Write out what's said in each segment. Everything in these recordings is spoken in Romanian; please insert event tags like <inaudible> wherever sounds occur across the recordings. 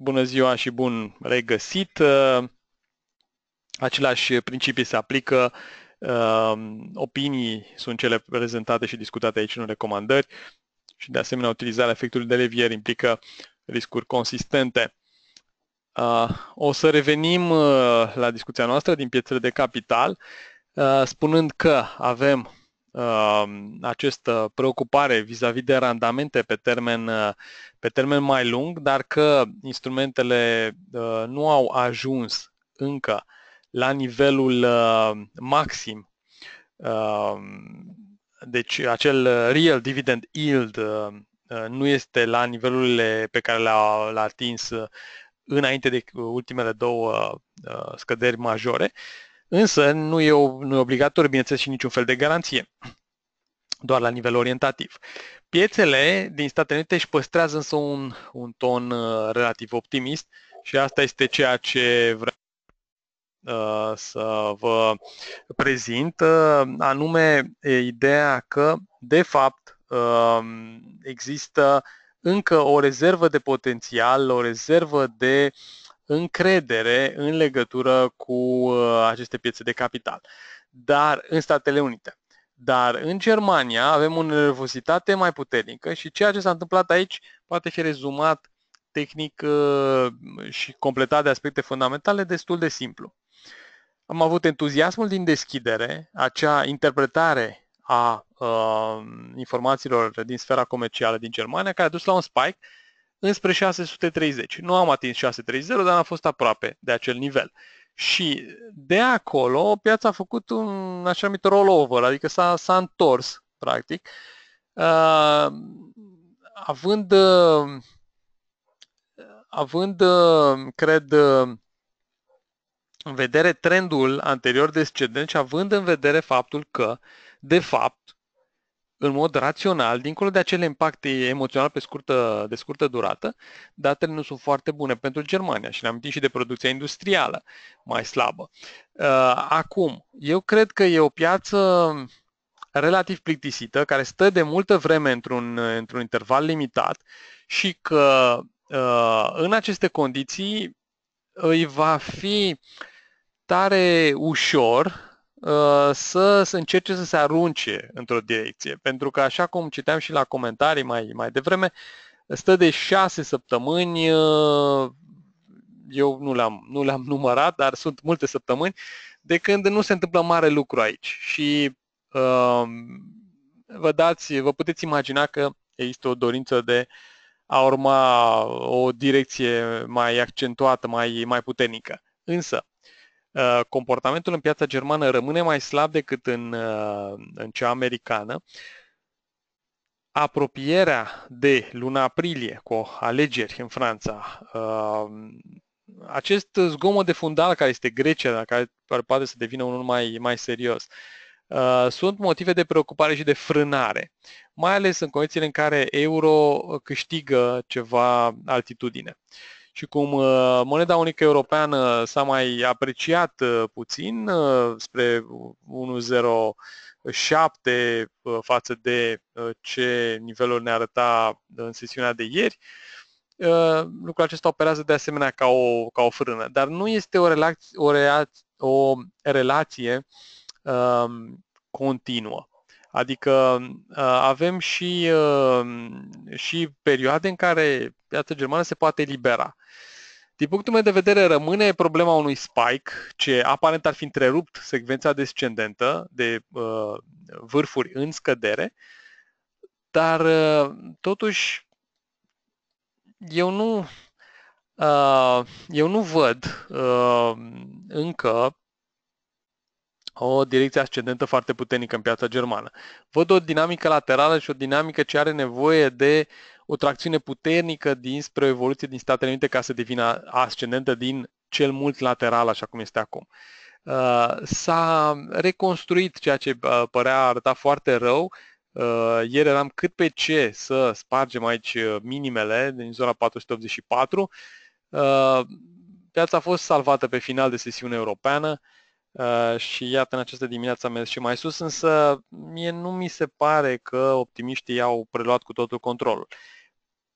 Bună ziua și bun regăsit! Uh, același principii se aplică, uh, opinii sunt cele prezentate și discutate aici în recomandări și de asemenea utilizarea efectului de levier implică riscuri consistente. Uh, o să revenim la discuția noastră din piețele de capital, spunând că avem Um, această preocupare vis-a-vis de randamente pe termen, uh, pe termen mai lung, dar că instrumentele uh, nu au ajuns încă la nivelul uh, maxim. Um, deci acel real dividend yield nu este la nivelurile pe care le-a, atins înainte de ultimele două scăderi majore, uh, Însă nu e, o, nu e obligatoriu, bineînțeles, și niciun fel de garanție, doar la nivel orientativ. Piețele din Statele Unite își păstrează însă un, un ton uh, relativ optimist și asta este ceea ce vreau uh, să vă prezint, uh, anume ideea că, de fapt, um, există încă o rezervă de potențial, o rezervă de uh, încredere în legătură cu uh, aceste piețe de capital. Dar în Statele Unite. Dar în Germania avem o nervozitate mai puternică și ceea ce s-a întâmplat aici poate fi rezumat tehnic uh, și completat de aspecte fundamentale destul de simplu. Am avut entuziasmul din deschidere, acea interpretare a uh, informațiilor din sfera comercială din Germania, care a dus la un spike înspre 630. Nu am atins 630, dar am fost aproape de acel nivel. Și de acolo piața a făcut un așa numit rollover, adică s-a, s-a întors, practic, uh, având, uh, având uh, cred, uh, în vedere trendul anterior descendent și având în vedere faptul că, de fapt, în mod rațional, dincolo de acele impacte emoționale pe scurtă, de scurtă durată, datele nu sunt foarte bune pentru Germania și ne amintim și de producția industrială mai slabă. Uh, acum, eu cred că e o piață relativ plictisită, care stă de multă vreme într-un, într-un interval limitat și că uh, în aceste condiții îi va fi tare ușor Uh, să, să încerce să se arunce într-o direcție. Pentru că, așa cum citeam și la comentarii mai, mai devreme, stă de șase săptămâni, uh, eu nu le-am, nu le-am <laughs> numărat, dar sunt multe săptămâni, de când nu se întâmplă mare lucru aici. Și uh, vă dați, vă puteți imagina că există o dorință de a urma o direcție mai accentuată, mai, mai puternică. Însă, Uh, comportamentul în piața germană rămâne mai slab decât în, uh, în cea americană. Apropierea de luna aprilie cu alegeri în Franța, uh, acest zgomot de fundal care este Grecia, dar care poate să devină unul mai, mai serios, sunt motive de preocupare și de frânare, mai ales în condițiile în care euro câștigă ceva altitudine și cum uh, moneda unică europeană s-a mai apreciat uh, puțin uh, spre 1,07 față de ce nivelul ne arăta în sesiunea de ieri, lucrul acesta operează de asemenea ca o, ca o frână, dar nu este o relaț- o, rea, o relație um, continuă. Adică uh, avem și, uh, și perioade în care piața germană se poate elibera. Din punctul meu de vedere, rămâne problema unui spike, ce aparent ar fi întrerupt secvența descendentă de uh, vârfuri în scădere, dar uh, totuși eu nu, uh, eu nu văd uh, încă o direcție ascendentă foarte puternică în piața germană. Văd o dinamică laterală și o dinamică ce are nevoie de o tracțiune puternică dinspre o evoluție din Statele Unite ca să devină ascendentă din cel mult lateral, așa cum este acum. Uh, s-a reconstruit ceea ce uh, părea arăta foarte rău. Uh, ieri eram cât pe ce să spargem aici minimele din zona 484. Piața a fost salvată pe final de sesiune europeană. Uh, și iată, în această dimineață am mers și mai sus, însă mie nu mi se pare că optimiștii au preluat cu totul controlul.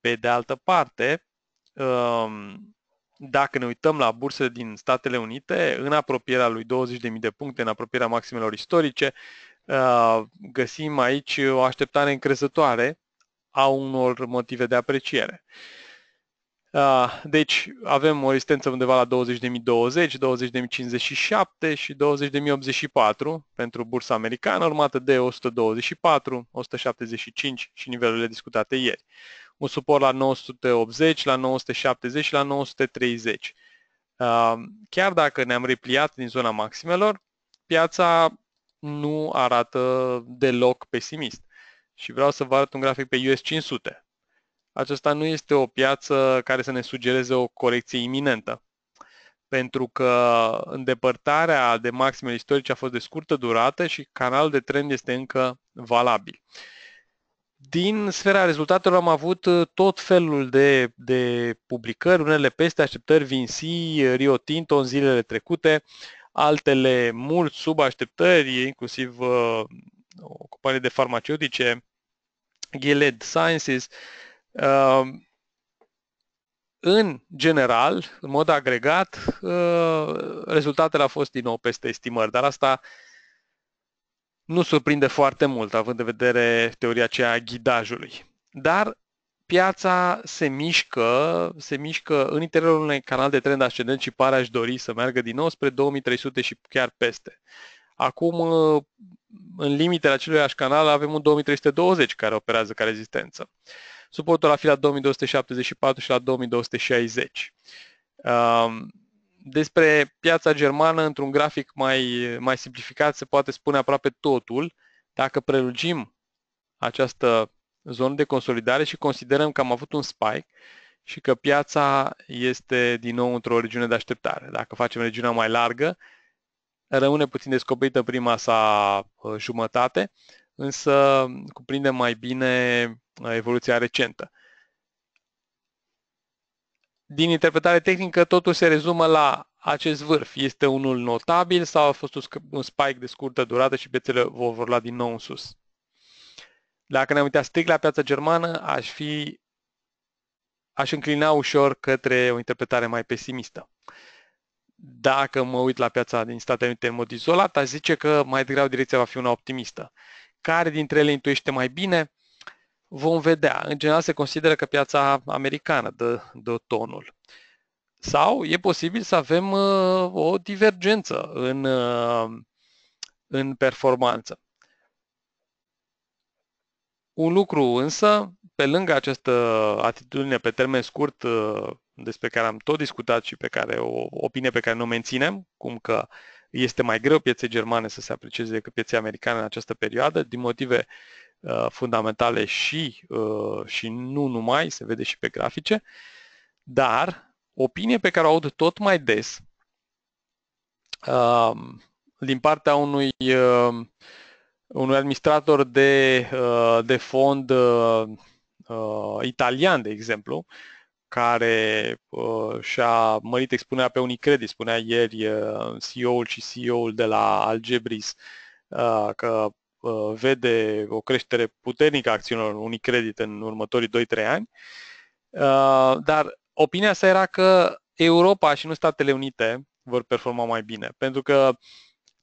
Pe de altă parte, um, dacă ne uităm la bursele din Statele Unite, în apropierea lui 20.000 de puncte, în apropierea maximelor istorice, uh, găsim aici o așteptare încrezătoare a unor motive de apreciere. Uh, Ah, deci avem o rezistență undeva la 20.020, 20.057 și 20.084 pentru bursa americană, urmată de 124, 175 și nivelurile discutate ieri. Un suport la 980, la 970 și la 930. Ah, chiar dacă ne-am repliat din zona maximelor, piața nu arată deloc pesimist. Și vreau să vă arăt un grafic pe US 500 acesta nu este o piață care să ne sugereze o corecție iminentă. Pentru că îndepărtarea de maximele istorice a fost de scurtă durată și canalul de trend este încă valabil. Din sfera rezultatelor am avut tot felul de, de publicări, unele peste așteptări Vinci, Rio Tinto în zilele trecute, altele mult sub așteptări, inclusiv uh, o companie de farmaceutice, Gilead Sciences, uh, Ehm, în general, în mod agregat, ehm, rezultatele au fost din nou peste estimări, dar asta nu surprinde foarte mult, având în vedere teoria aceea a ghidajului. Dar piața se mișcă, se mișcă în interiorul unui canal de trend ascendent și pare aș dori să meargă din nou spre 2300 și chiar peste. Acum, ehm, în limitele acelui canal, avem un 2320 care operează ca rezistență. Suportul la fi la 2274 și la 2260. Um, despre piața germană, într-un grafic mai, mai simplificat, se poate spune aproape totul. Dacă prelungim această zonă de consolidare și considerăm că am avut un spike și că piața este din nou într-o regiune de așteptare. Dacă facem regiunea mai largă, rămâne puțin descoperită prima sa uh, jumătate, însă cuprinde mai bine uh, evoluția recentă. Din interpretare tehnică, totul se rezumă la acest vârf. Este unul notabil sau a fost un spike de scurtă durată și piețele vor lua din nou în sus. Dacă ne-am uitat strict la piața germană, aș fi aș înclina ușor către o interpretare mai pesimistă. Dacă mă uit la piața din Statele Unite în mod izolat, aș zice că mai degrabă direcția va fi una optimistă care dintre ele intuiește mai bine, vom vedea. În general se consideră că piața americană dă, dă tonul. Sau e posibil să avem uh, o divergență în, uh, în performanță. Un lucru însă, pe lângă această atitudine pe termen scurt uh, despre care am tot discutat și pe care o opinie pe care nu o menținem, cum că uh, este mai greu pieței germane să se aprecieze decât pieței americane în această perioadă, din motive uh, fundamentale și, uh, și nu numai, se vede și pe grafice, dar opinie pe care o aud tot mai des um, din partea unui uh, unui administrator de, de fond italian, de exemplu, care uh, și-a mărit expunerea pe Unicredit, spunea ieri uh, CEO-ul și CEO-ul de la Algebris uh, că uh, vede o creștere puternică a acțiunilor Unicredit în următorii 2-3 ani, uh, dar opinia sa era că Europa și nu Statele Unite vor performa mai bine, pentru că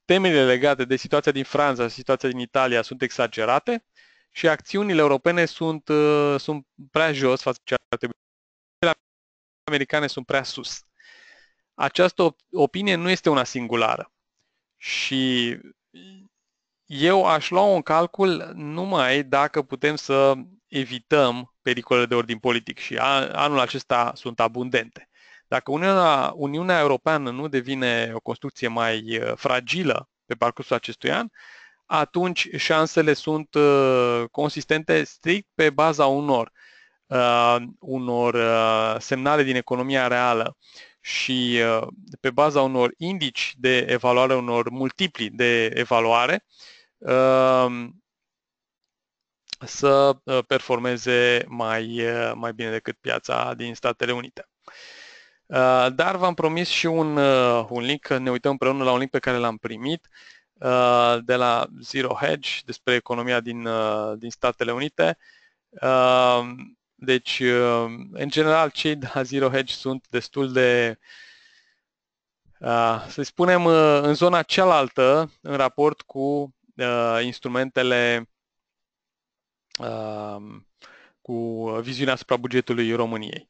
temele legate de situația din Franța, situația din Italia sunt exagerate și acțiunile europene sunt, uh, sunt prea jos față de ce ar trebui americane sunt prea sus. Această opinie nu este una singulară și eu aș lua un calcul numai dacă putem să evităm pericolele de ordin politic și anul acesta sunt abundente. Dacă Uniunea, Uniunea Europeană nu devine o construcție mai uh, fragilă pe parcursul acestui an, atunci șansele sunt uh, consistente strict pe baza unor uh, unor uh, semnale din economia reală și uh, pe baza unor indici de evaluare, unor multipli de evaluare, uh, să uh, performeze mai, uh, mai bine decât piața din Statele Unite. Uh, dar v-am promis și un, un link, ne uităm împreună la un link pe care l-am primit de la Zero Hedge despre economia din, din Statele Unite. Deci, uh, în general, cei de la Zero Hedge sunt destul de, uh, să spunem, uh, în zona cealaltă în raport cu instrumentele cu viziunea asupra bugetului României,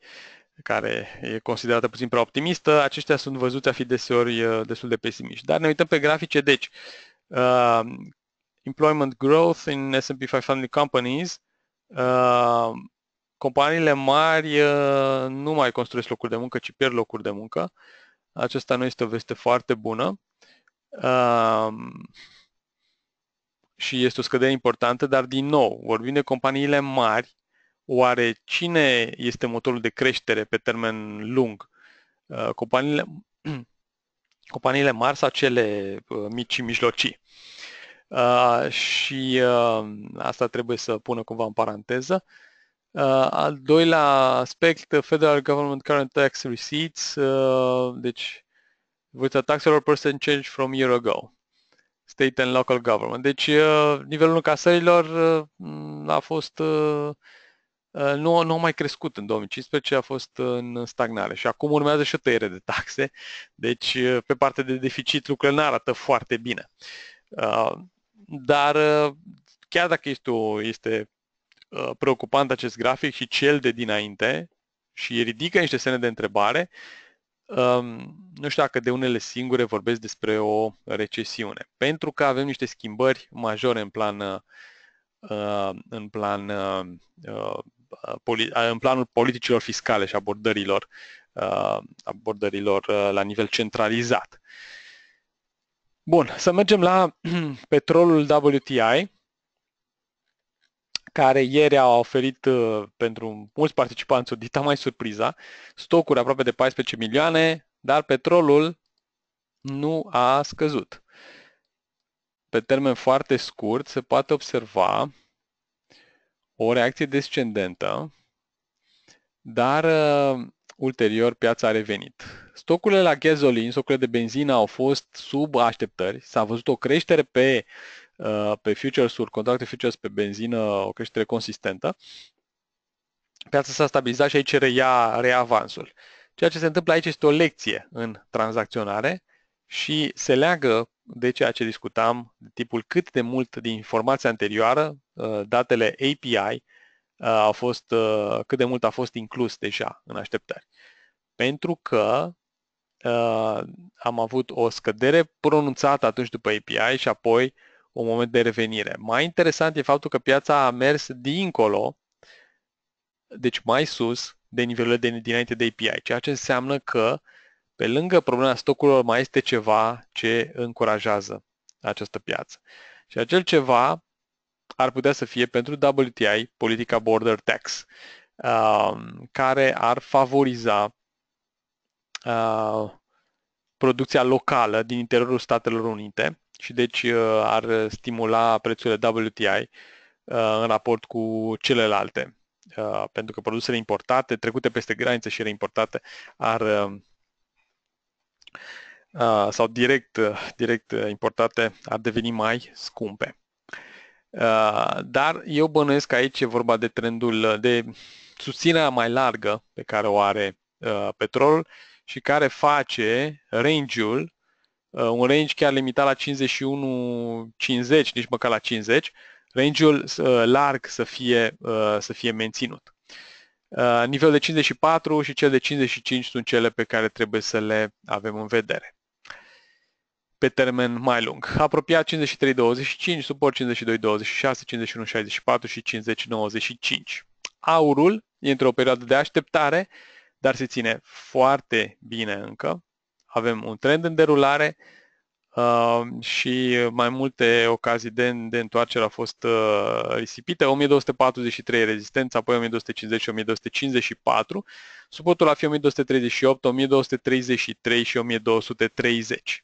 care e considerată puțin prea optimistă. Aceștia sunt văzute a fi deseori destul de pesimiști. Dar ne uităm pe grafice, deci uh, employment growth in S&P 500 companies uh, companiile mari uh, nu mai construiesc locuri de muncă, ci pierd locuri de muncă. Aceasta nu este o veste foarte bună. Um, și este o scădere importantă, dar din nou, vorbim de companiile mari, oare cine este motorul de creștere pe termen lung? Uh, companiile, <clears throat> companiile mari sau cele uh, mici și mijlocii? Uh, și asta trebuie să pună cumva în paranteză. Uh, Uh, al doilea aspect, Federal Government Current Tax Receipts, uh, deci vârsta taxelor percentage from year ago, state and local government. Deci uh, nivelul încasărilor uh, a fost, uh, uh nu, nu a mai crescut în 2015, a fost în stagnare și acum urmează și o tăiere de taxe, deci uh, pe partea de deficit lucrurile nu arată foarte bine. Uh, dar uh, chiar dacă este, o, este Uh, preocupant acest grafic și cel de dinainte și ridică niște semne de întrebare. Um, nu știu dacă de unele singure vorbesc despre o recesiune, pentru că avem niște schimbări majore în plan uh, uh, în plan în planul politicilor fiscale și abordărilor abordărilor la nivel centralizat. Bun, să mergem la <clears throat> petrolul WTI care ieri a oferit uh, pentru mulți participanți o dita mai surpriza, stocuri aproape de 14 milioane, dar petrolul nu a scăzut. Pe termen foarte scurt se poate observa o reacție descendentă, dar uh, ulterior piața a revenit. Stocurile la gasoline, stocurile de benzină au fost sub așteptări, s-a văzut o creștere pe Uh, pe futures-uri, contracte futures pe benzină, o creștere consistentă. Piața s-a stabilizat și aici reia, reia avansul. Ceea ce se întâmplă aici este o lecție în tranzacționare și se leagă de ceea ce discutam, de tipul cât de mult din informația anterioară, uh, datele API, uh, au fost, cât de mult a fost inclus deja în așteptări. Pentru că am avut o scădere pronunțată atunci după API și apoi un moment de revenire. Mai interesant e faptul că piața a mers dincolo, deci mai sus, de nivelul de, dinainte de API, ceea ce înseamnă că pe lângă problema stocurilor mai este ceva ce încurajează această piață. Și acel ceva ar putea să fie pentru WTI politica border tax, um, care ar favoriza uh, producția locală din interiorul Statelor Unite și deci uh, ar stimula prețurile WTI uh, în raport cu celelalte. Uh, pentru că produsele importate, trecute peste graniță și reimportate, ar sau direct, direct importate ar deveni mai scumpe. Dar eu bănuiesc că aici e vorba de trendul de susținerea mai largă pe care o are petrolul și care face range-ul Uh, un range chiar limitat la 51-50, nici măcar la 50, range-ul uh, larg să fie, uh, să fie menținut. Nivelul de 54 și cel de 55 sunt cele pe care trebuie să le avem în vedere pe termen mai lung. Apropiat 53-25, suport 52-26, 51-64 și 50-95. Aurul e într-o perioadă de așteptare, dar se ține foarte bine încă avem un trend în derulare uh, și mai multe ocazii de, de întoarcere au fost uh, risipite. 1243 rezistență apoi 1250 și 1254. Suportul a fi 1238, 1233 și 1230.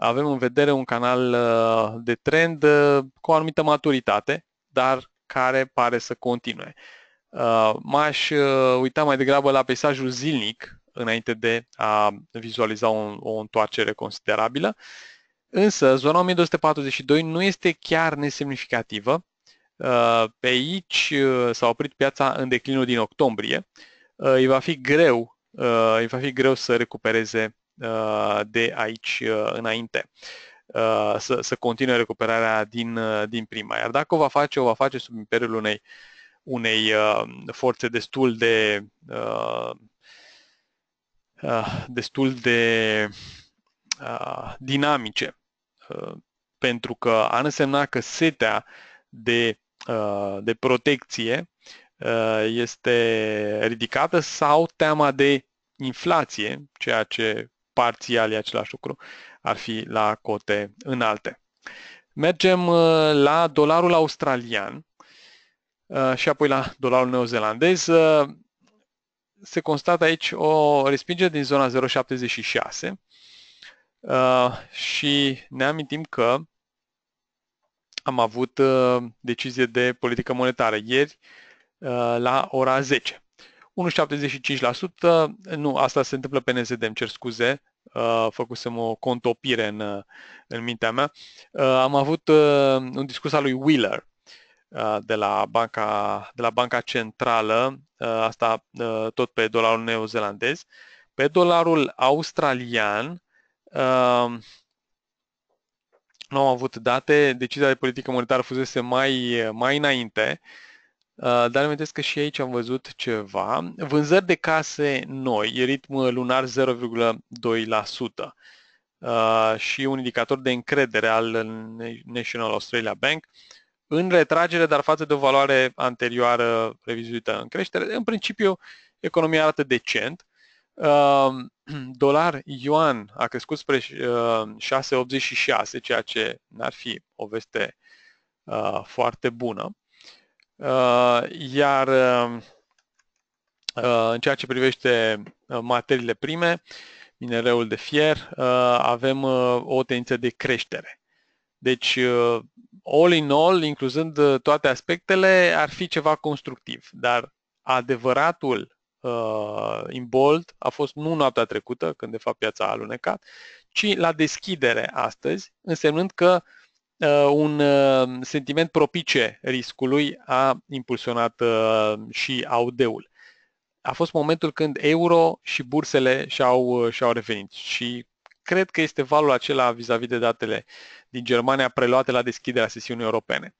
Avem în vedere un canal uh, de trend uh, cu o anumită maturitate, dar care pare să continue. Uh, m-aș uh, uita mai degrabă la peisajul zilnic înainte de a vizualiza o, o întoarcere considerabilă. Însă, zona 1242 nu este chiar nesemnificativă. Uh, pe aici uh, s-a oprit piața în declinul din octombrie. Uh, îi va fi greu, îi va fi greu să recupereze de aici înainte, să, să continue recuperarea din, din prima. Iar dacă o va face, o va face sub imperiul unei, unei forțe destul de uh, destul de uh, dinamice, uh, pentru că ar însemna că setea de, uh, de protecție uh, este ridicată sau teama de inflație, ceea ce parțial e același lucru, ar fi la cote înalte. Mergem la dolarul australian și apoi la dolarul neozelandez se constată aici o respingere din zona 0,76 uh, și ne amintim că am avut uh, decizie de politică monetară ieri uh, la ora 10. 1,75%, nu, asta se întâmplă pe NZD, îmi cer scuze, uh, făcusem o contopire în, uh, în mintea mea. Uh, am avut uh, un discurs al lui Wheeler, Uh, de la Banca, de la banca Centrală, uh, asta uh, tot pe dolarul neozelandez. Pe dolarul australian nu am avut date, decizia de politică monetară fusese mai, mai înainte, dar îmi că și aici am văzut ceva. Vânzări de case noi, ritm lunar 0,2%. Uh, și un indicator de încredere al National Australia Bank, uh, în retragere, dar față de o valoare anterioară revizuită în creștere. În principiu, economia arată decent. Um, <clears throat> dolar yuan a crescut spre 6,86, uh, ceea ce n-ar fi o veste uh, foarte bună. Uh, iar um, în ceea ce privește materiile prime, minereul de fier, avem o tendință de creștere. Deci, uh, all in all, incluzând uh, toate aspectele, ar fi ceva constructiv, dar adevăratul uh, in bold a fost nu noaptea trecută, când de fapt piața a alunecat, ci la deschidere astăzi, însemnând că uh, un uh, sentiment propice riscului a impulsionat uh, și audeul. A fost momentul când euro și bursele și-au, uh, și-au revenit și cred că este valul acela vis-a-vis de datele din Germania preluate la deschiderea sesiunii europene.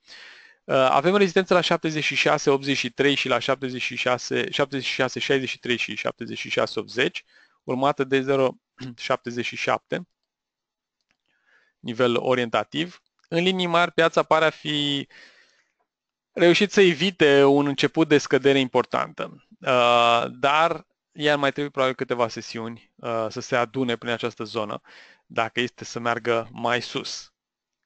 Uh, avem rezistență la 76, 83 și la 76, 76 63 și 76, 80, urmată de 0,77, <clears throat> nivel orientativ. În linii mari, piața pare a fi reușit să evite un început de scădere importantă, uh, dar iar mai trebuie probabil câteva sesiuni uh, să se adune prin această zonă, dacă este să meargă mai sus.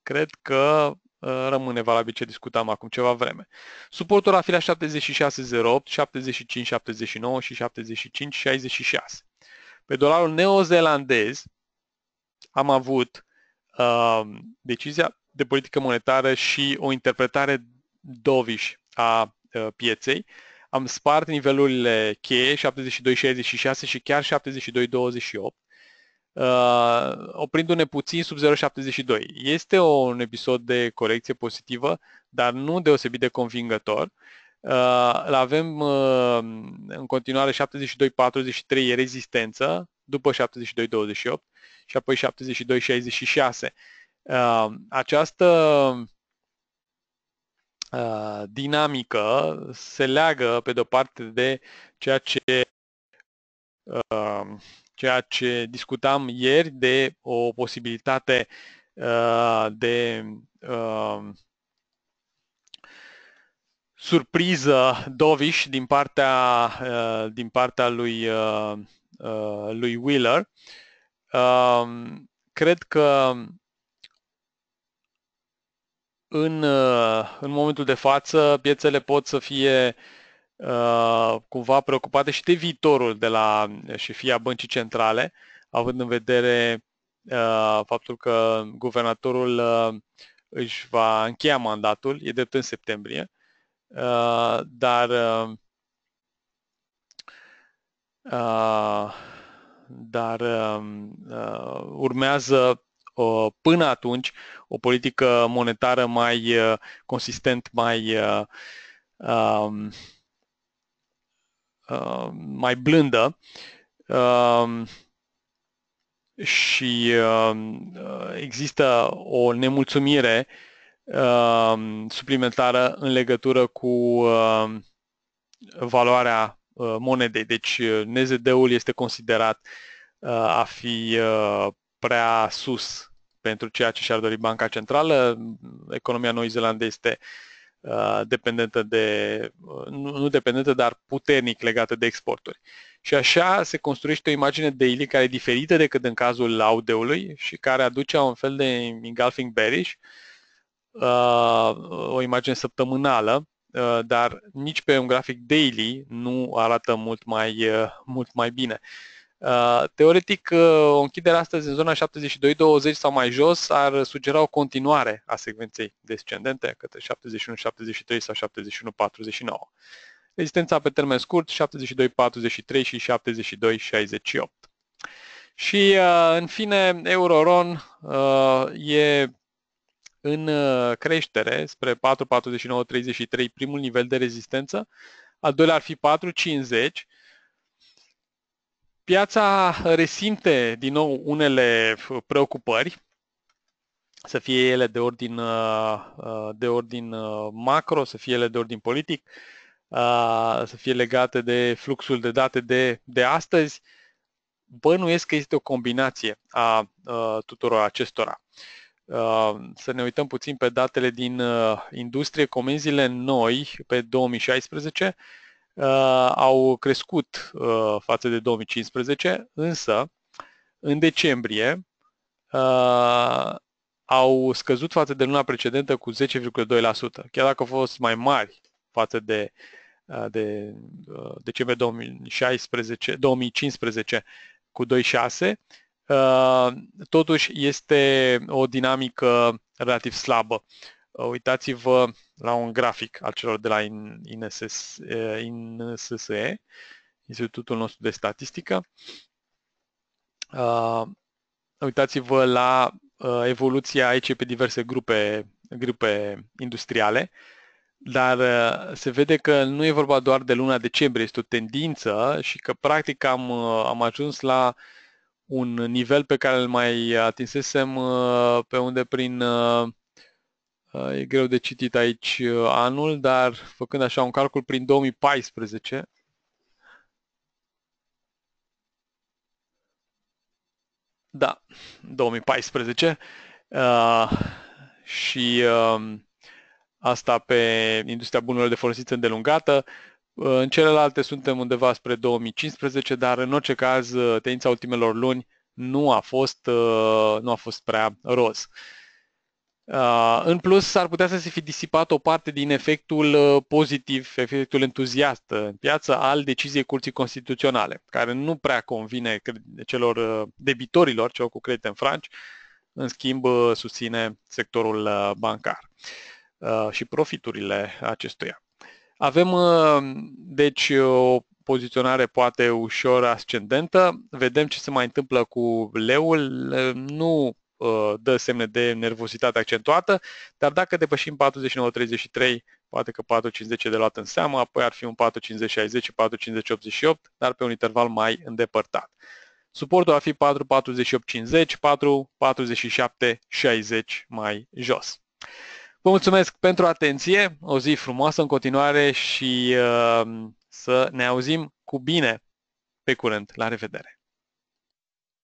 Cred că uh, rămâne valabil ce discutam acum ceva vreme. Suportul la filea 7608, 75, 79 și 75, 66. Pe dolarul neozelandez am avut uh, decizia de politică monetară și o interpretare doviș a uh, pieței, uh, am spart nivelurile cheie 72-66 și chiar 72-28, uh, oprindu-ne puțin sub 0,72. Este o, un episod de corecție pozitivă, dar nu deosebit de convingător. Uh, avem uh, în continuare 7243, e rezistență, după 7228 și apoi 7266. Uh, această Uh, dinamică se leagă, pe de-o parte, de ceea ce, uh, ceea ce discutam ieri, de o posibilitate uh, de uh, surpriză dovish din partea, uh, din partea lui, lui Wheeler. Cred că în, uh, în momentul de față piețele pot să fie uh, cumva preocupate și de viitorul de la șefia băncii centrale, având în vedere uh, faptul că guvernatorul uh, își va încheia mandatul, e drept în septembrie, uh, dar uh, uh dar um, uh, urmează până atunci o politică monetară mai uh, consistent, mai uh, um, uh, mai blândă um, și um, există o nemulțumire suplimentară în legătură cu valoarea monedei. Deci NZD-ul este considerat a fi prea sus pentru ceea ce și-ar dori Banca Centrală. Economia Noi Zeelandă este uh, dependentă de, uh, nu, dependentă, dar puternic legată de exporturi. Și așa se construiește o imagine de Ili care e diferită decât în cazul laudeului și care aduce un fel de engulfing bearish, uh, o imagine săptămânală, dar nici pe un grafic daily nu arată mult mai, mult mai bine. Uh, teoretic, uh, o închidere astăzi în zona 72-20 sau mai jos ar sugera o continuare a secvenței descendente către 71-73 sau 71-49. Rezistența pe termen scurt 72-43 și 72-68. Și uh, în fine, Euroron e în creștere spre 4, 33, primul nivel de rezistență. Al doilea ar fi 450. Piața resimte din nou unele uh, preocupări, să fie ele de ordin, uh, uh, de ordin macro, să fie ele de ordin politic, să fie legate de fluxul de date de, de astăzi, bănuiesc că este o combinație a tuturor acestora. Să ne uităm puțin pe datele din industrie, comenzile noi pe 2016, Uh, au crescut uh, față de 2015, însă în decembrie uh, au scăzut față de luna precedentă cu 10,2%, chiar dacă au fost mai mari față de de decembrie 2016, 2015 cu 2,6, totuși este o dinamică relativ slabă. Uh, uitați-vă la un grafic al celor de la INSSE, uh, Institutul nostru de Statistică. Uh, uitați-vă la evoluția aici pe diverse grupe, grupe industriale, dar se vede că nu e vorba doar de luna decembrie, este o tendință și că practic am, am ajuns la un nivel pe care îl mai atinsesem pe unde prin Uh, e greu de citit aici uh, anul, dar făcând așa un calcul prin 2014, da, 2014 uh, și uh, asta pe industria bunurilor de folosit îndelungată. Uh, în celelalte suntem undeva spre 2015, dar în orice caz tendința ultimelor luni nu a fost, uh, nu a fost prea roz. Uh, Ah, în plus, s-ar putea să se fi disipat o parte din efectul uh, pozitiv, efectul entuziast uh, în piață al deciziei Curții Constituționale, care nu prea convine celor uh, debitorilor, celor cu credite în franci, în schimb susține sectorul bancar și profiturile acestuia. Avem deci o poziționare poate ușor ascendentă, vedem ce se mai întâmplă cu leul, nu Uh, dă semne de nervozitate accentuată, dar dacă depășim 49-33, poate că 4.50 de luat în seamă, apoi ar fi un 4.50-60 și 4.50-88, dar pe un interval mai îndepărtat. Suportul ar fi 4.48.50, 4.47.60 mai jos. Vă mulțumesc pentru atenție, o zi frumoasă în continuare și uh, să ne auzim cu bine. Pe curând, la revedere!